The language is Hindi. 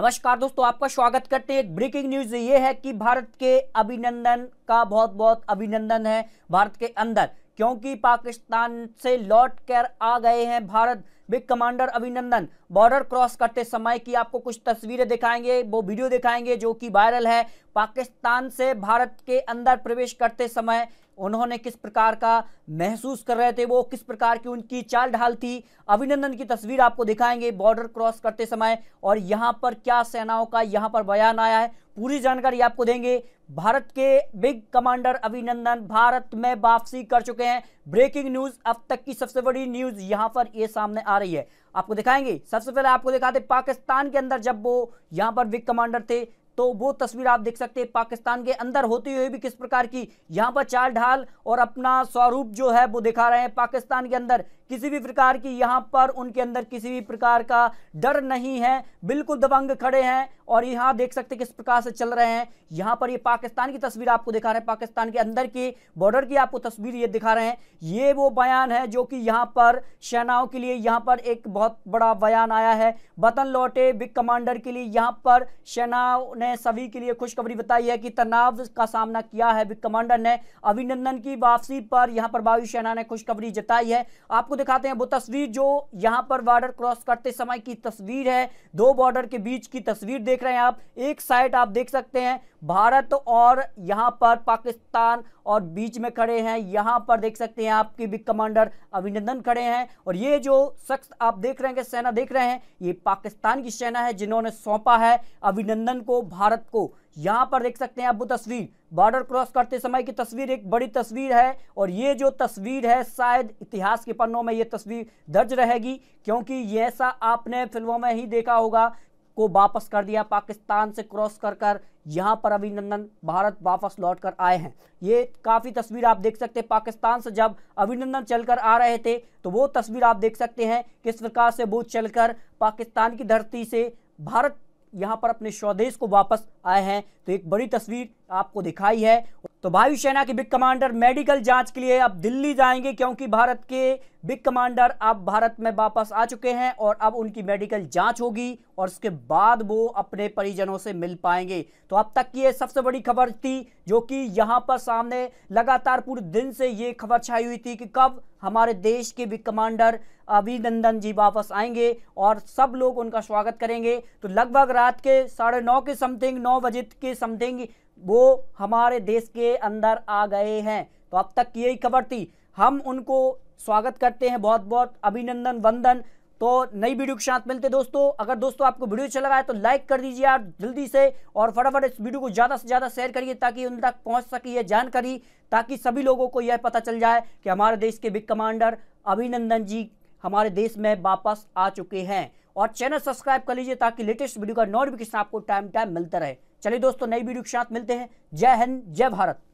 नमस्कार दोस्तों आपका स्वागत करते हैं एक ब्रेकिंग न्यूज ये है कि भारत के अभिनंदन का बहुत बहुत अभिनंदन है भारत के अंदर क्योंकि पाकिस्तान से लौट कर आ गए हैं Bharat big commander Abhinandan border cross करते समय की आपको कुछ तस्वीरें दिखाएंगे वो वीडियो दिखाएंगे जो कि वायरल है पाकिस्तान से भारत के अंदर प्रवेश करते समय उन्होंने किस प्रकार का महसूस कर रहे थे वो किस प्रकार की उनकी चाल ढाल थी अभिनंदन की तस्वीर आपको दिखाएंगे बॉर्डर क्रॉस करते समय और यहाँ पर क्या सेनाओं का यहाँ पर बयान आया है पूरी जानकारी आपको देंगे भारत के बिग कमांडर अभिनंदन भारत में वापसी कर चुके हैं ब्रेकिंग न्यूज अब तक की सबसे बड़ी न्यूज यहां पर ये सामने आ रही है आपको दिखाएंगे सबसे पहले आपको दिखाते पाकिस्तान के अंदर जब वो यहां पर बिग कमांडर थे तो वो तस्वीर आप देख सकते हैं पाकिस्तान के अंदर होती हुई भी किस प्रकार की यहां पर चाल ढाल और अपना स्वरूप जो है वो दिखा रहे हैं पाकिस्तान के अंदर किसी भी प्रकार की यहाँ पर उनके अंदर किसी भी प्रकार का डर नहीं है बिल्कुल दबंग खड़े हैं और यहाँ देख सकते किस प्रकार से चल रहे हैं यहाँ पर ये पाकिस्तान की तस्वीर आपको दिखा रहे हैं पाकिस्तान के अंदर की बॉर्डर की आपको तस्वीर ये दिखा रहे हैं ये वो बयान है जो कि यहाँ पर सेनाओं के लिए यहाँ पर एक बहुत बड़ा बयान आया है वतन लौटे बिग कमांडर के लिए यहाँ पर सेनाओं ने सभी के लिए खुशखबरी बताई है कि तनाव का सामना किया है बिग कमांडर ने अभिनंदन की वापसी पर यहाँ पर वायुसेना ने खुशखबरी जताई है आपको दिखाते हैं वो तस्वीर जो यहाँ पर बॉर्डर क्रॉस करते समय की तस्वीर है दो बॉर्डर के बीच की तस्वीर देख रहे हैं आप एक साइड आप देख सकते हैं भारत और यहाँ पर पाकिस्तान और बीच में खड़े हैं यहाँ पर देख सकते हैं आपके भी कमांडर अभिनंदन खड़े हैं और ये जो शख्स आप देख रहे हैं सेना देख रहे हैं ये पाकिस्तान की सेना है जिन्होंने सौंपा है अभिनंदन को भारत को यहाँ पर देख सकते हैं आप वो तस्वीर बॉर्डर क्रॉस करते समय की तस्वीर एक बड़ी तस्वीर है और ये जो तस्वीर है शायद इतिहास के पन्नों में ये तस्वीर दर्ज रहेगी क्योंकि ऐसा आपने फिल्मों में ही देखा होगा को वापस कर दिया पाकिस्तान से क्रॉस कर कर यहाँ पर अभिनंदन भारत वापस लौट कर आए हैं ये काफ़ी तस्वीर आप देख सकते हैं पाकिस्तान से जब अभिनंदन चलकर आ रहे थे तो वो तस्वीर आप देख सकते हैं किस प्रकार से वो चलकर पाकिस्तान की धरती से भारत यहाँ पर अपने स्वदेश को वापस आए हैं तो एक बड़ी तस्वीर आपको दिखाई है तो वायुसेना के बिग कमांडर मेडिकल जांच के लिए अब दिल्ली जाएंगे क्योंकि भारत के बिग कमांडर अब भारत में वापस आ चुके हैं और अब उनकी मेडिकल जांच होगी और उसके बाद वो अपने परिजनों से मिल पाएंगे तो अब तक की ये सबसे बड़ी खबर थी जो कि यहां पर सामने लगातार पूरे दिन से ये खबर छाई हुई थी कि कब हमारे देश के बिग कमांडर अभिनंदन जी वापस आएंगे और सब लोग उनका स्वागत करेंगे तो लगभग रात के साढ़े नौ के समथिंग नौ बजे के समथिंग वो हमारे देश के अंदर आ गए हैं तो अब तक की यही खबर थी हम उनको स्वागत करते हैं बहुत बहुत अभिनंदन वंदन तो नई वीडियो के साथ मिलते दोस्तों अगर दोस्तों आपको वीडियो अच्छा लगा है तो लाइक कर दीजिए यार जल्दी से और फटाफट इस वीडियो को ज़्यादा से ज़्यादा शेयर करिए ताकि उन तक पहुंच सके यह जानकारी ताकि सभी लोगों को यह पता चल जाए कि हमारे देश के बिग कमांडर अभिनंदन जी हमारे देश में वापस आ चुके हैं और चैनल सब्सक्राइब कर लीजिए ताकि लेटेस्ट वीडियो का नोटिफिकेशन आपको टाइम टाइम मिलता रहे चलिए दोस्तों नई वीडियो के साथ मिलते हैं जय हिंद जय भारत